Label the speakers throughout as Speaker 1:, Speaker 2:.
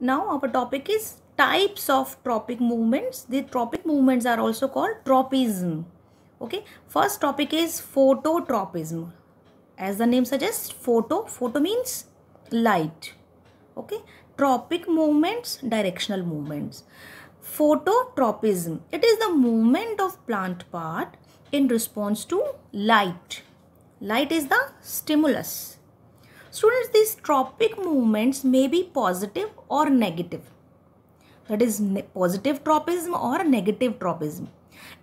Speaker 1: Now our topic is types of tropic movements. The tropic movements are also called tropism. Okay. First topic is phototropism. As the name suggests, photo. Photo means light. Okay. Tropic movements, directional movements. Phototropism. It is the movement of plant part in response to light. Light is the stimulus Students, these tropic movements may be positive or negative. That is positive tropism or negative tropism.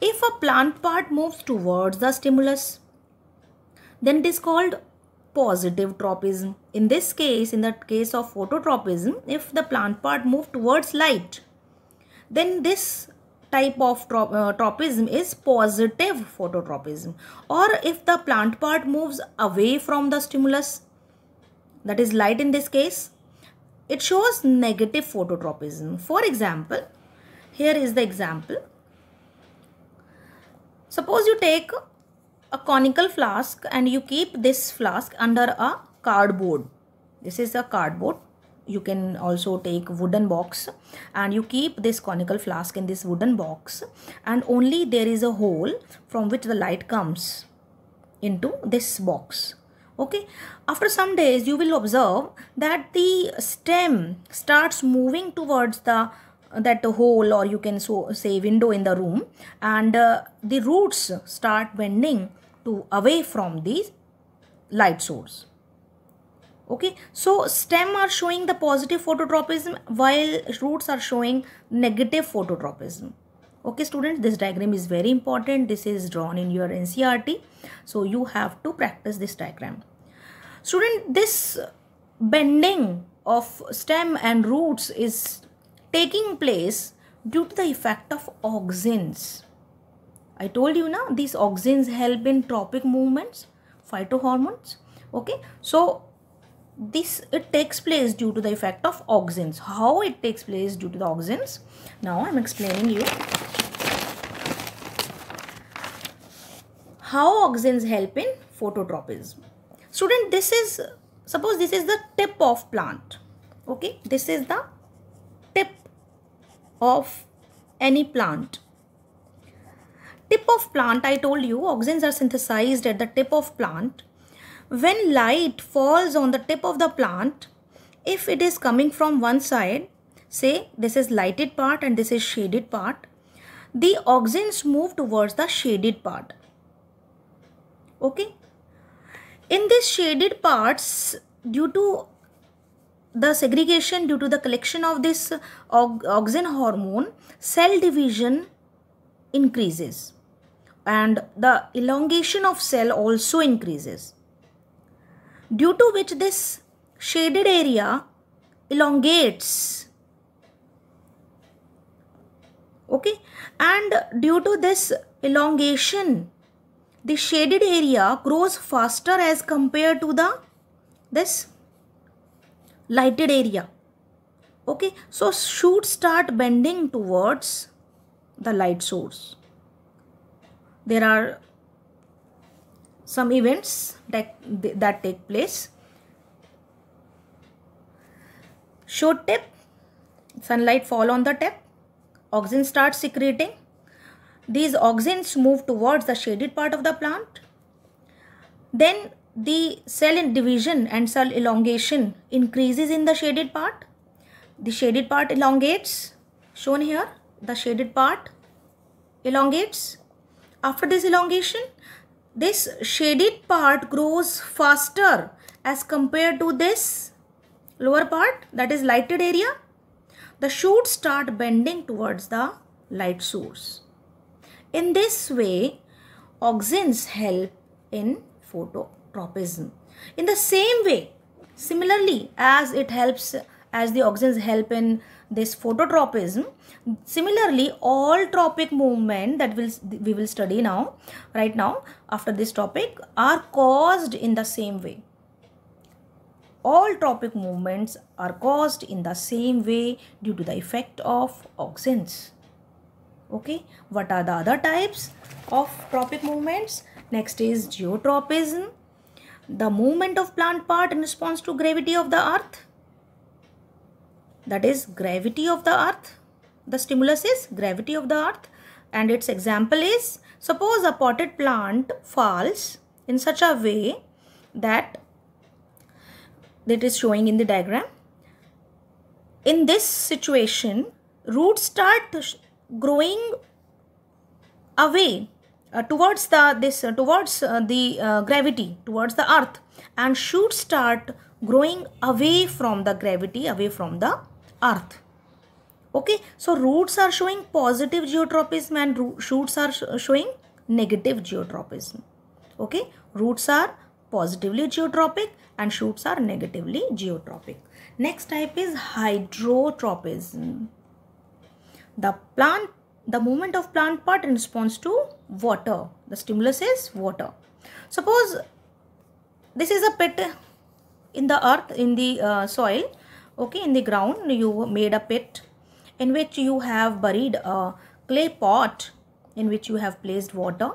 Speaker 1: If a plant part moves towards the stimulus, then it is called positive tropism. In this case, in the case of phototropism, if the plant part moves towards light, then this type of trop uh, tropism is positive phototropism. Or if the plant part moves away from the stimulus, that is light in this case, it shows negative phototropism. For example, here is the example. Suppose you take a conical flask and you keep this flask under a cardboard. This is a cardboard. You can also take wooden box and you keep this conical flask in this wooden box and only there is a hole from which the light comes into this box okay after some days you will observe that the stem starts moving towards the that hole or you can so say window in the room and uh, the roots start bending to away from the light source okay so stem are showing the positive phototropism while roots are showing negative phototropism okay students this diagram is very important this is drawn in your ncrt so you have to practice this diagram Student, this bending of stem and roots is taking place due to the effect of auxins. I told you now these auxins help in tropic movements, phytohormones. Okay, so this it takes place due to the effect of auxins. How it takes place due to the auxins? Now I am explaining you how auxins help in phototropism student this is suppose this is the tip of plant okay this is the tip of any plant tip of plant i told you auxins are synthesized at the tip of plant when light falls on the tip of the plant if it is coming from one side say this is lighted part and this is shaded part the auxins move towards the shaded part okay in this shaded parts, due to the segregation due to the collection of this auxin hormone, cell division increases and the elongation of cell also increases. Due to which this shaded area elongates okay and due to this elongation the shaded area grows faster as compared to the this lighted area okay so shoots start bending towards the light source there are some events that, that take place Shoot tip sunlight fall on the tip auxin starts secreting these auxins move towards the shaded part of the plant. Then the cell division and cell elongation increases in the shaded part. The shaded part elongates, shown here, the shaded part elongates. After this elongation, this shaded part grows faster as compared to this lower part that is lighted area. The shoots start bending towards the light source. In this way, auxins help in phototropism. In the same way, similarly as it helps as the auxins help in this phototropism similarly all tropic movement that will we will study now right now after this topic are caused in the same way all tropic movements are caused in the same way due to the effect of auxins okay what are the other types of tropic movements next is geotropism the movement of plant part in response to gravity of the earth that is gravity of the earth the stimulus is gravity of the earth and its example is suppose a potted plant falls in such a way that that is showing in the diagram in this situation roots start growing away uh, towards the this uh, towards uh, the uh, gravity towards the earth and should start growing away from the gravity away from the earth okay so roots are showing positive geotropism and shoots are sh showing negative geotropism okay roots are positively geotropic and shoots are negatively geotropic next type is hydrotropism the plant, the movement of plant part in response to water. The stimulus is water. Suppose this is a pit in the earth, in the uh, soil, okay, in the ground, you made a pit in which you have buried a clay pot in which you have placed water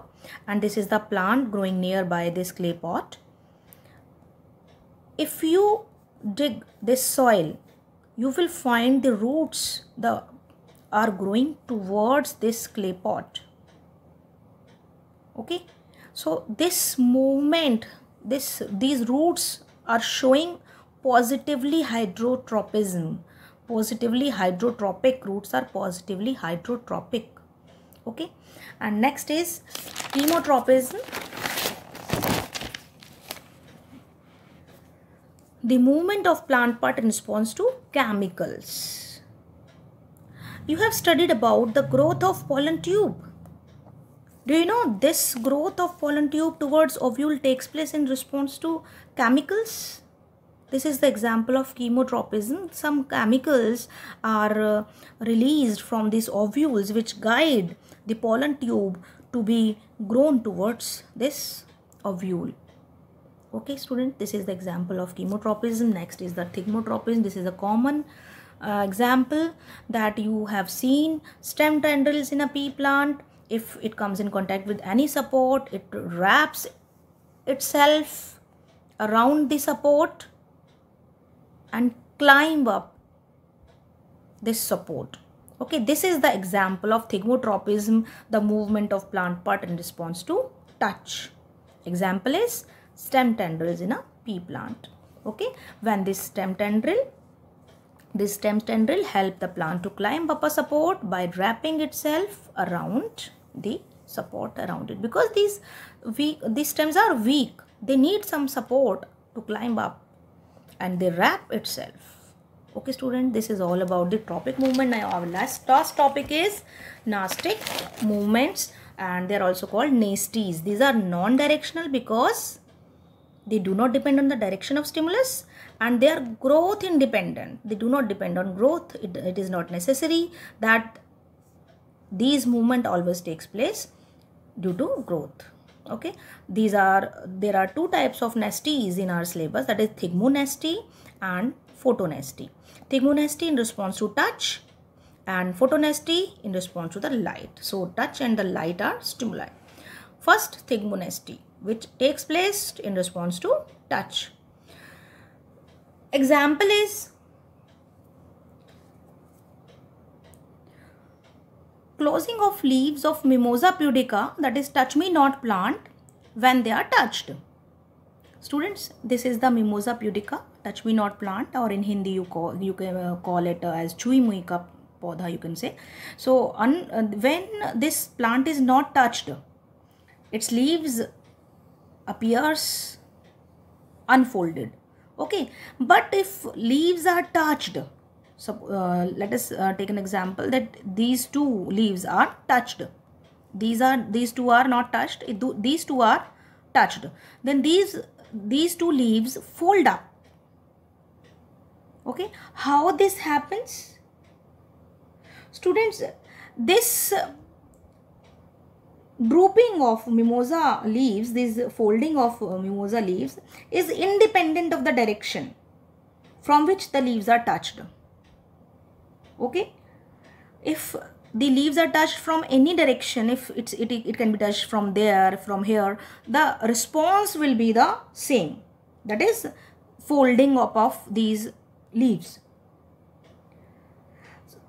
Speaker 1: and this is the plant growing nearby this clay pot. If you dig this soil, you will find the roots, the are growing towards this clay pot okay so this movement this these roots are showing positively hydrotropism positively hydrotropic roots are positively hydrotropic okay and next is chemotropism the movement of plant part in response to chemicals you have studied about the growth of pollen tube. Do you know this growth of pollen tube towards ovule takes place in response to chemicals? This is the example of chemotropism. Some chemicals are uh, released from these ovules which guide the pollen tube to be grown towards this ovule. Okay student, this is the example of chemotropism. Next is the thigmotropism. This is a common uh, example that you have seen stem tendrils in a pea plant if it comes in contact with any support it wraps itself around the support and climb up this support okay this is the example of thigmotropism the movement of plant part in response to touch example is stem tendrils in a pea plant okay when this stem tendril this stem tendril help the plant to climb up a support by wrapping itself around the support around it. Because these, weak, these stems are weak, they need some support to climb up and they wrap itself okay student this is all about the topic movement now our last, last topic is nastic movements and they are also called nasties these are non-directional because they do not depend on the direction of stimulus and they are growth independent. They do not depend on growth. It, it is not necessary that these movement always takes place due to growth. Okay, these are, there are two types of nesties in our syllabus that is thigmonesty and photonesty. Thigmonesty in response to touch and photonesty in response to the light. So touch and the light are stimuli. First, thigmonesty which takes place in response to touch. Example is closing of leaves of mimosa pudica that is touch me not plant when they are touched. Students, this is the mimosa pudica touch me not plant or in Hindi you call you can uh, call it as chui mui podha you can say. So un, uh, when this plant is not touched, its leaves appears unfolded okay but if leaves are touched so uh, let us uh, take an example that these two leaves are touched these are these two are not touched these two are touched then these these two leaves fold up okay how this happens students this drooping of mimosa leaves, this folding of uh, mimosa leaves is independent of the direction from which the leaves are touched. Okay. If the leaves are touched from any direction, if it's, it, it can be touched from there, from here, the response will be the same. That is folding up of these leaves.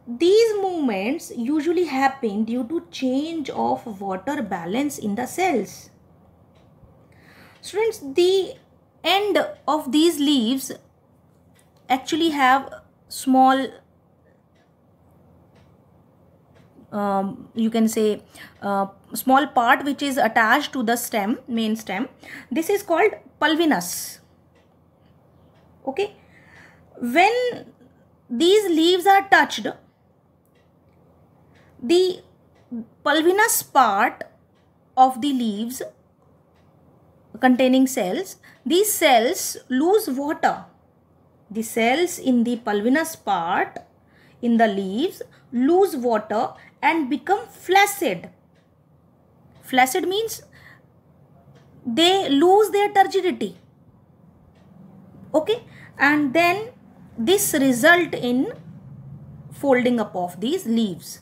Speaker 1: These movements usually happen due to change of water balance in the cells. Students, the end of these leaves actually have small um, you can say uh, small part which is attached to the stem main stem this is called pulvinus okay when these leaves are touched the pulvinous part of the leaves containing cells, these cells lose water. The cells in the pulvinous part in the leaves lose water and become flaccid. Flaccid means they lose their turgidity. Okay. And then this result in folding up of these leaves.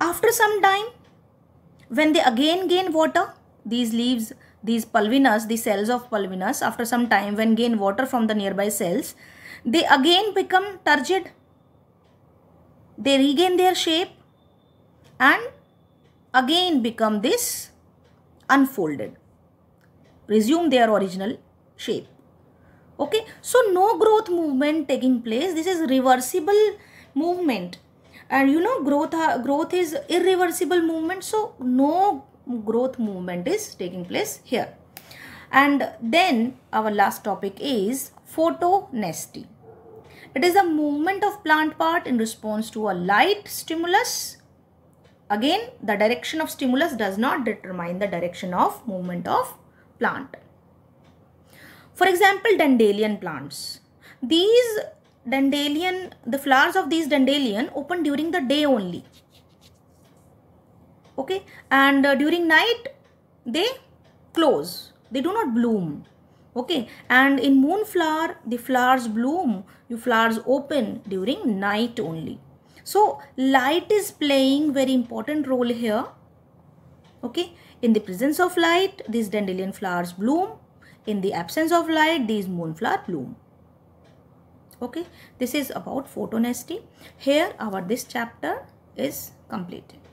Speaker 1: After some time, when they again gain water, these leaves, these pulvinas, the cells of pulvinas, after some time when gain water from the nearby cells, they again become turgid. They regain their shape and again become this unfolded. Resume their original shape. Okay, so no growth movement taking place. This is reversible movement and you know growth uh, growth is irreversible movement so no growth movement is taking place here and then our last topic is photonesty it is a movement of plant part in response to a light stimulus again the direction of stimulus does not determine the direction of movement of plant for example dandelion plants these dandelion, the flowers of these dandelion open during the day only. Okay, and uh, during night they close, they do not bloom. Okay, and in moonflower, the flowers bloom, You flowers open during night only. So, light is playing very important role here. Okay, in the presence of light, these dandelion flowers bloom. In the absence of light, these moonflower bloom okay this is about photonesty here our this chapter is completed